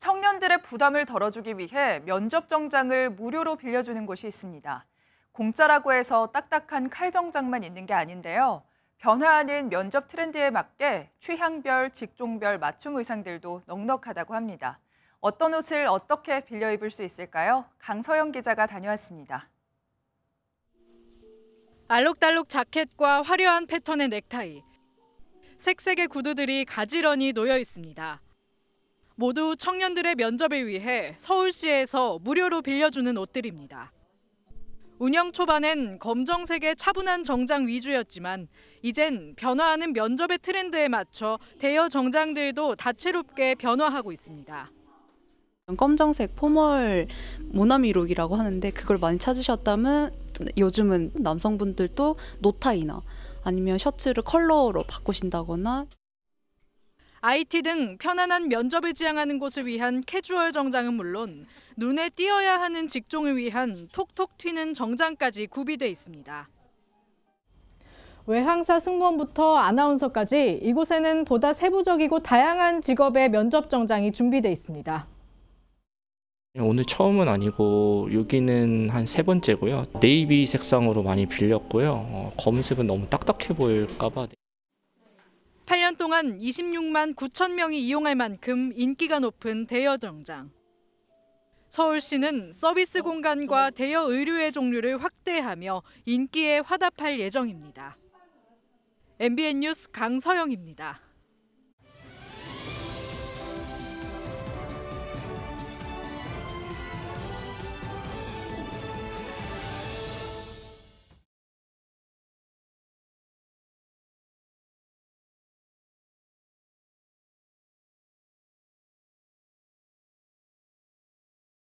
청년들의 부담을 덜어주기 위해 면접 정장을 무료로 빌려주는 곳이 있습니다. 공짜라고 해서 딱딱한 칼 정장만 있는 게 아닌데요. 변화하는 면접 트렌드에 맞게 취향별, 직종별 맞춤 의상들도 넉넉하다고 합니다. 어떤 옷을 어떻게 빌려 입을 수 있을까요? 강서영 기자가 다녀왔습니다. 알록달록 자켓과 화려한 패턴의 넥타이, 색색의 구두들이 가지런히 놓여 있습니다. 모두 청년들의 면접을 위해 서울시에서 무료로 빌려주는 옷들입니다. 운영 초반엔 검정색의 차분한 정장 위주였지만 이젠 변화하는 면접의 트렌드에 맞춰 대여 정장들도 다채롭게 변화하고 있습니다. 검정색 포멀 모나미룩이라고 하는데 그걸 많이 찾으셨다면 요즘은 남성분들도 노타이나 아니면 셔츠를 컬러로 바꾸신다거나 IT 등 편안한 면접을 지향하는 곳을 위한 캐주얼 정장은 물론 눈에 띄어야 하는 직종을 위한 톡톡 튀는 정장까지 구비돼 있습니다. 외항사 승무원부터 아나운서까지 이곳에는 보다 세부적이고 다양한 직업의 면접 정장이 준비돼 있습니다. 오늘 처음은 아니고 여기는 한 세 번째고요. 네이비 색상으로 많이 빌렸고요. 어, 검은색은 너무 딱딱해 보일까 봐 8년 동안 26만 9천 명이 이용할 만큼 인기가 높은 대여 정장. 서울시는 서비스 어, 공간과 대여 의류의 종류를 확대하며 인기에 화답할 예정입니다. MBN 뉴스 강서영입니다.